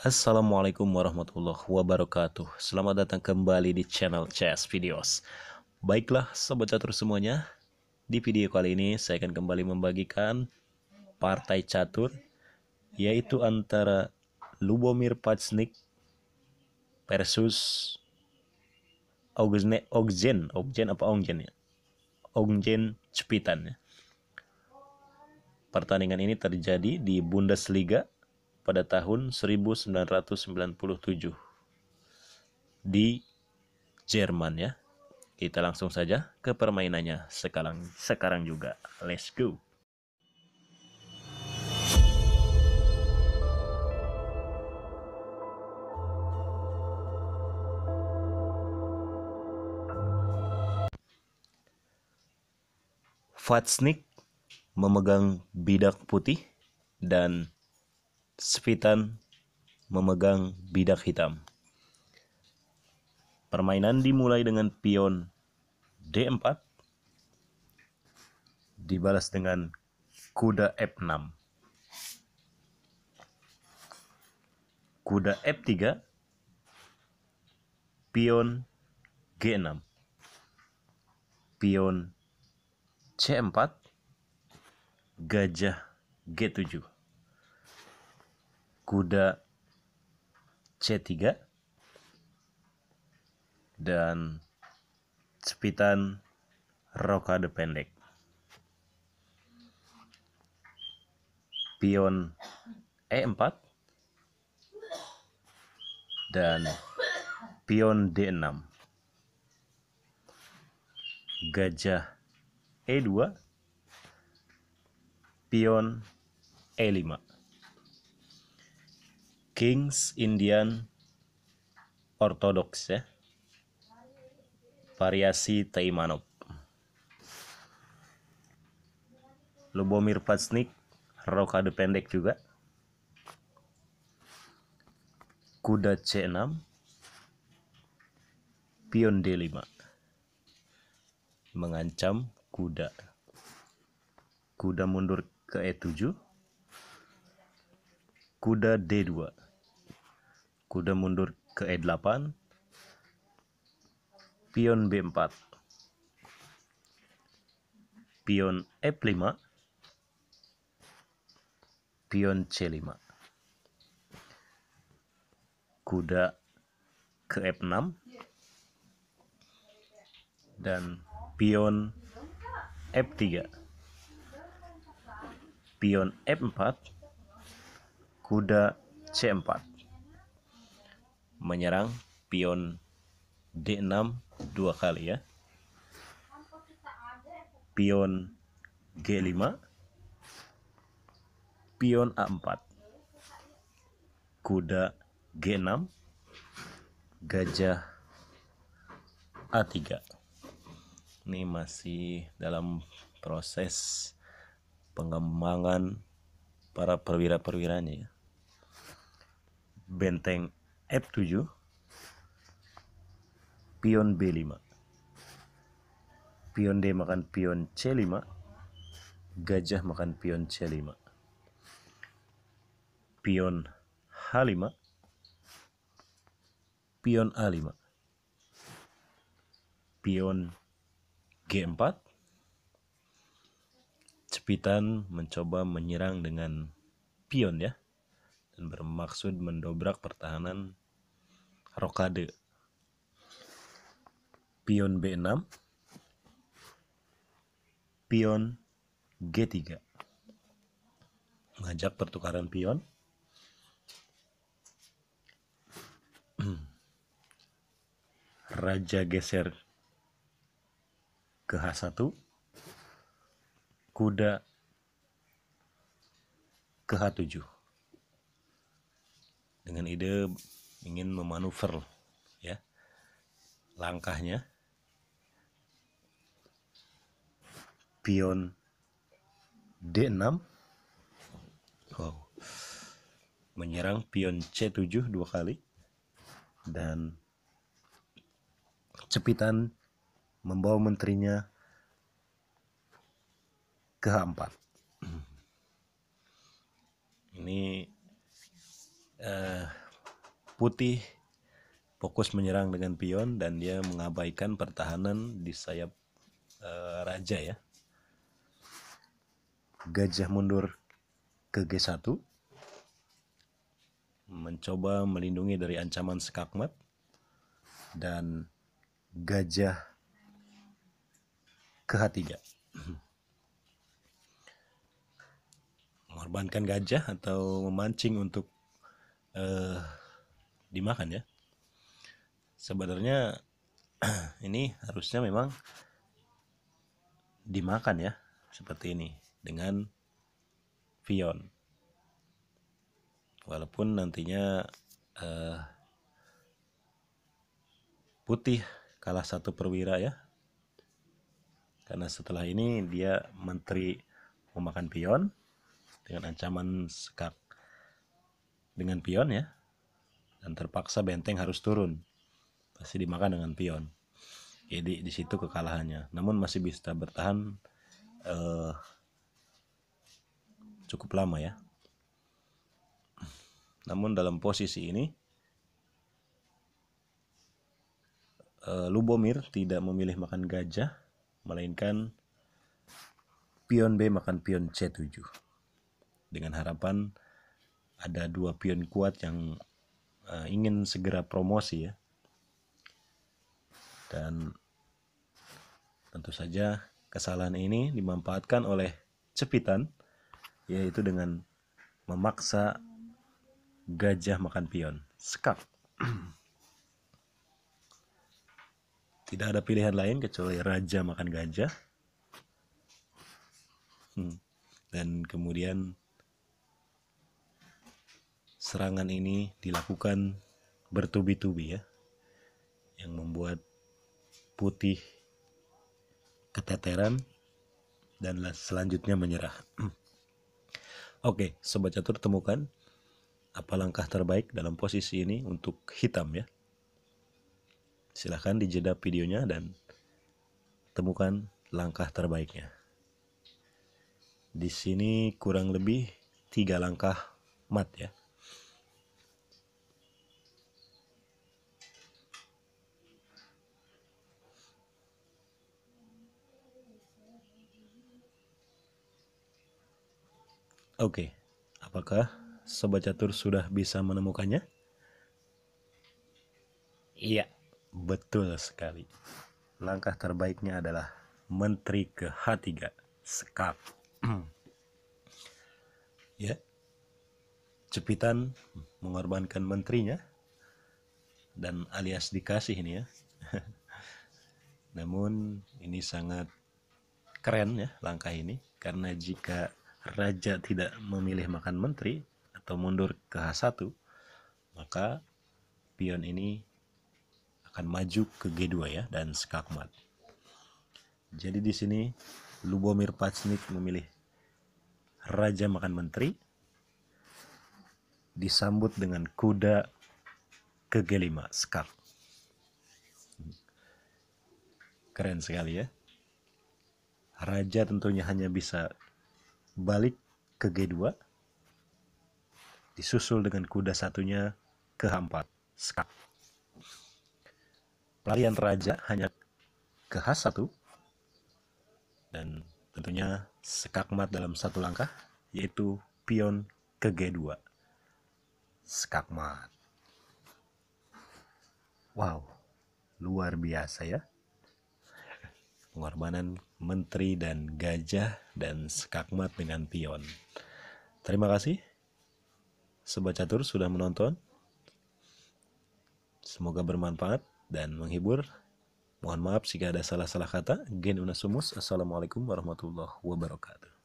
Assalamualaikum warahmatullahi wabarakatuh Selamat datang kembali di channel Chess Videos Baiklah sobat catur semuanya Di video kali ini saya akan kembali membagikan Partai catur Yaitu antara Lubomir Patsnik Versus Ogzen Ogzen, Ogzen apa Ogzen ya Ogzen Cepitan ya Pertandingan ini terjadi di Bundesliga pada tahun 1997 di Jerman ya. Kita langsung saja ke permainannya sekarang sekarang juga. Let's go. Fatsnik memegang bidak putih dan Svitan memegang bidak hitam. Permainan dimulai dengan pion D4 dibalas dengan kuda F6. Kuda F3 pion G6. Pion C4 gajah G7 kuda C3 dan cepitan rokade pendek. Pion E4 dan pion D6. Gajah E2 pion E5. Kings Indian Orthodox ya. Variasi Taimanov. Lubomir Patsnik, de pendek juga. Kuda C6. Pion D5. Mengancam kuda. Kuda mundur ke E7. Kuda D2 kuda mundur ke e8 pion b4 pion f5 e pion c5 kuda ke f6 e dan pion f3 e pion f4 kuda c4 menyerang pion D6 dua kali ya. Pion G5, pion A4, kuda G6, gajah A3. Ini masih dalam proses pengembangan para perwira-perwiranya ya. Benteng F7 pion B5 pion D makan pion C5 gajah makan pion C5 pion H5 pion A5 pion G4 Cepitan mencoba menyerang dengan pion ya dan bermaksud mendobrak pertahanan rokade pion B6 pion G3 mengajak pertukaran pion raja geser ke H1 kuda ke H7 dengan ide ingin memanuver ya langkahnya pion D6 wow menyerang pion C7 dua kali dan cepitan membawa menterinya ke H4 hmm. ini eh, putih fokus menyerang dengan pion dan dia mengabaikan pertahanan di sayap e, raja ya. Gajah mundur ke G1 mencoba melindungi dari ancaman skakmat dan gajah ke H3 mengorbankan gajah atau memancing untuk eh, dimakan ya sebenarnya ini harusnya memang dimakan ya seperti ini dengan pion walaupun nantinya eh, putih kalah satu perwira ya karena setelah ini dia menteri memakan pion dengan ancaman sekak dengan pion ya dan terpaksa benteng harus turun. Pasti dimakan dengan pion. Jadi di situ kekalahannya. Namun masih bisa bertahan uh, cukup lama ya. Namun dalam posisi ini uh, Lubomir tidak memilih makan gajah melainkan pion B makan pion C7 dengan harapan ada dua pion kuat yang uh, ingin segera promosi ya dan tentu saja kesalahan ini dimanfaatkan oleh cepitan yaitu dengan memaksa gajah makan pion sekap tidak ada pilihan lain kecuali raja makan gajah hmm. dan kemudian serangan ini dilakukan bertubi-tubi ya yang membuat putih keteteran dan selanjutnya menyerah. Oke, sobat catur temukan apa langkah terbaik dalam posisi ini untuk hitam ya. Silahkan dijeda videonya dan temukan langkah terbaiknya. Di sini kurang lebih tiga langkah mat ya. Oke, apakah Sobat Catur sudah bisa menemukannya? Iya, betul sekali. Langkah terbaiknya adalah Menteri ke-3, H SEKAP. ya, Cepitan mengorbankan menterinya dan alias dikasih ini ya. Namun ini sangat keren ya langkah ini karena jika raja tidak memilih makan menteri atau mundur ke H1, maka pion ini akan maju ke G2 ya dan skakmat. Jadi di sini Lubomir Patsnik memilih raja makan menteri disambut dengan kuda ke G5 skak. Keren sekali ya. Raja tentunya hanya bisa balik ke G2 disusul dengan kuda satunya ke H4 skak pelarian raja hanya ke H1 dan tentunya skakmat dalam satu langkah yaitu pion ke G2 skakmat. wow luar biasa ya pengorbanan menteri dan gajah, dan skakmat dengan pion. Terima kasih. Sobat Catur sudah menonton. Semoga bermanfaat dan menghibur. Mohon maaf jika ada salah-salah kata. Gen Unasumus. Assalamualaikum warahmatullahi wabarakatuh.